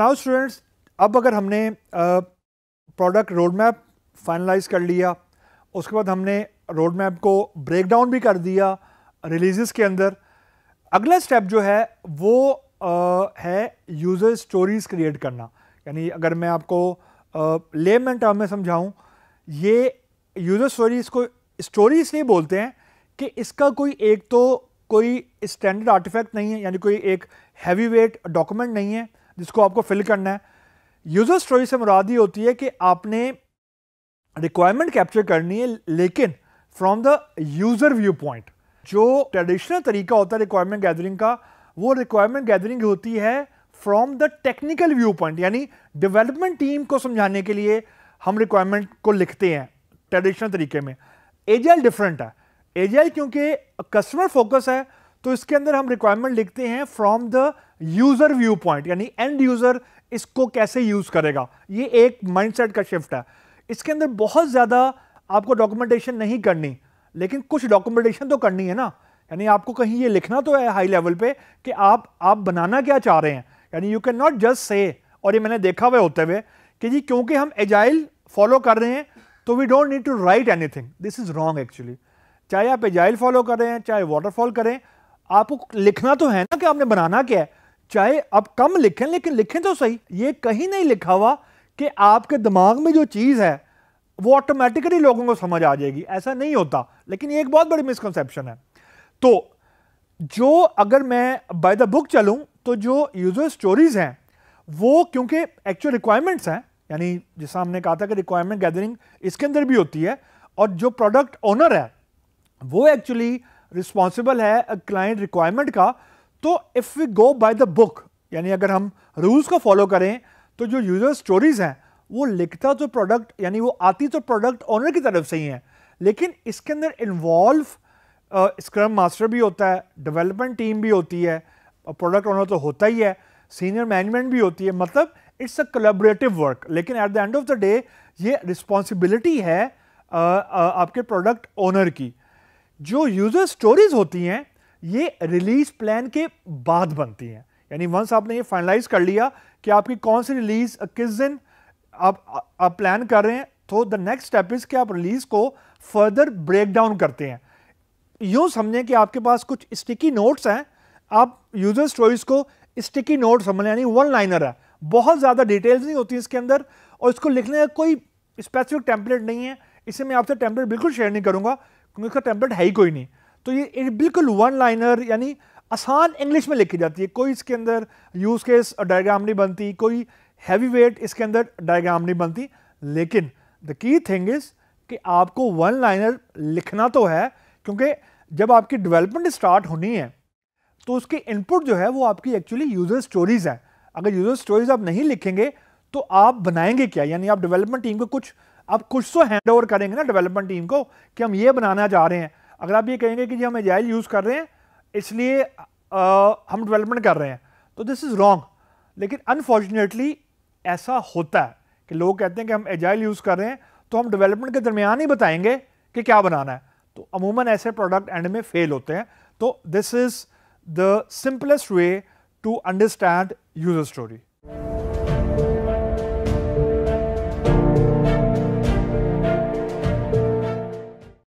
now students अब अगर हमने प्रोडक्ट रोड मैप फाइनलाइज कर लिया उसके बाद हमने रोड मैप को ब्रेक डाउन भी कर दिया रिलीज़ के अंदर अगला स्टेप जो है वो आ, है यूज़र स्टोरीज़ क्रिएट करना यानी अगर मैं आपको लेम एंड टर्म में समझाऊं ये यूज़र स्टोरीज़ को स्टोरी इसलिए बोलते हैं कि इसका कोई एक तो कोई स्टैंडर्ड आर्टिफैक्ट नहीं है यानी कोई एक हैवी वेट डॉक्यूमेंट नहीं है जिसको आपको फिल करना है यूज़र स्टोरी से मुराद होती है कि आपने रिक्वायरमेंट कैप्चर करनी है लेकिन from the user viewpoint जो ट्रेडिशनल तरीका होता है रिक्वायरमेंट गैदरिंग का वो रिक्वायरमेंट गैदरिंग होती है from the technical viewpoint यानी डेवलपमेंट टीम को समझाने के लिए हम रिक्वायरमेंट को लिखते हैं ट्रेडिशनल तरीके में एजाइल डिफरेंट है एजाइल क्योंकि कस्टमर फोकस है तो इसके अंदर हम रिक्वायरमेंट लिखते हैं from the user viewpoint यानी एंड यूजर इसको कैसे यूज करेगा ये एक माइंडसेट का शिफ्ट है इसके अंदर बहुत ज्यादा आपको डॉक्यूमेंटेशन नहीं करनी लेकिन कुछ डॉक्यूमेंटेशन तो करनी है ना यानी आपको कहीं ये लिखना तो है हाई लेवल पे कि आप आप बनाना क्या चाह रहे हैं यानी you can not just say और ये मैंने देखा हुआ होते हुए कि जी क्योंकि हम एजाइल फॉलो कर रहे हैं तो we don't need to write anything this is wrong actually चाहे आप एजाइल फॉलो कर रहे हैं चाहे वाटरफॉल करें आपको लिखना तो है ना कि आपने बनाना क्या है चाहे आप कम लिखें लेकिन लिखें तो सही ये कहीं नहीं लिखा हुआ कि आपके दिमाग में जो चीज़ है वो ऑटोमेटिकली लोगों को समझ आ जाएगी ऐसा नहीं होता लेकिन ये एक बहुत बड़ी मिसकनसेप्शन है तो जो अगर मैं बाय द बुक चलूँ तो जो यूज़र स्टोरीज़ हैं वो क्योंकि एक्चुअल रिक्वायरमेंट्स हैं यानी जैसा हमने कहा था कि रिक्वायरमेंट गैदरिंग इसके अंदर भी होती है और जो प्रोडक्ट ओनर है वो एक्चुअली रिस्पॉन्सिबल है क्लाइंट रिक्वायरमेंट का तो if we go by the book यानी अगर हम रूल्स को फॉलो करें तो जो यूज़र स्टोरीज़ हैं वो लिखता तो प्रोडक्ट यानी वो आती तो प्रोडक्ट ऑनर की तरफ से ही है लेकिन इसके अंदर इन्वॉल्व स्क्रम मास्टर भी होता है डेवलपमेंट टीम भी होती है प्रोडक्ट ओनर तो होता ही है सीनियर मैनेजमेंट भी होती है मतलब इट्स अ कोलेबरेटिव वर्क लेकिन at the end of the day ये रिस्पॉन्सिबिलिटी है uh, uh, आपके प्रोडक्ट ओनर की जो यूज़र स्टोरीज होती हैं ये रिलीज प्लान के बाद बनती हैं यानी वंस आपने ये फाइनलाइज कर लिया कि आपकी कौन सी रिलीज किस दिन आप आप प्लान कर रहे हैं तो द नेक्स्ट स्टेप इज़ कि आप रिलीज़ को फर्दर ब्रेक डाउन करते हैं यूं समझें कि आपके पास कुछ स्टिकी नोट्स हैं आप यूज़र स्टोरीज़ को स्टिकी नोट समझ यानी वन लाइनर है बहुत ज़्यादा डिटेल्स नहीं होती इसके अंदर और इसको लिखने का कोई स्पेसिफिक टेम्पलेट नहीं है इसे मैं आपसे टेम्पलेट बिल्कुल शेयर नहीं करूंगा क्योंकि इसका टेम्पलेट है ही कोई नहीं तो ये बिल्कुल वन लाइनर यानी आसान इंग्लिश में लिखी जाती है कोई इसके अंदर यूज़ केस डायग्राम नहीं बनती कोई हैवी वेट इसके अंदर डायग्राम नहीं बनती लेकिन द की थिंग इज़ कि आपको वन लाइनर लिखना तो है क्योंकि जब आपकी डेवलपमेंट स्टार्ट होनी है तो उसके इनपुट जो है वो आपकी एक्चुअली यूज़र स्टोरीज़ हैं अगर यूज़र स्टोरीज़ आप नहीं लिखेंगे तो आप बनाएंगे क्या यानी आप डेवलपमेंट टीम को कुछ अब कुछ तो हैंड ओवर करेंगे ना डेवलपमेंट टीम को कि हम ये बनाना चाह रहे हैं अगर आप ये कहेंगे कि जी हम एजाइल यूज़ कर रहे हैं इसलिए आ, हम डेवलपमेंट कर रहे हैं तो दिस इज़ रॉन्ग लेकिन अनफॉर्चुनेटली ऐसा होता है कि लोग कहते हैं कि हम एजाइल यूज़ कर रहे हैं तो हम डेवलपमेंट के दरमियान ही बताएंगे कि क्या बनाना है तो अमूमन ऐसे प्रोडक्ट एंड में फेल होते हैं तो this is the simplest way to understand user story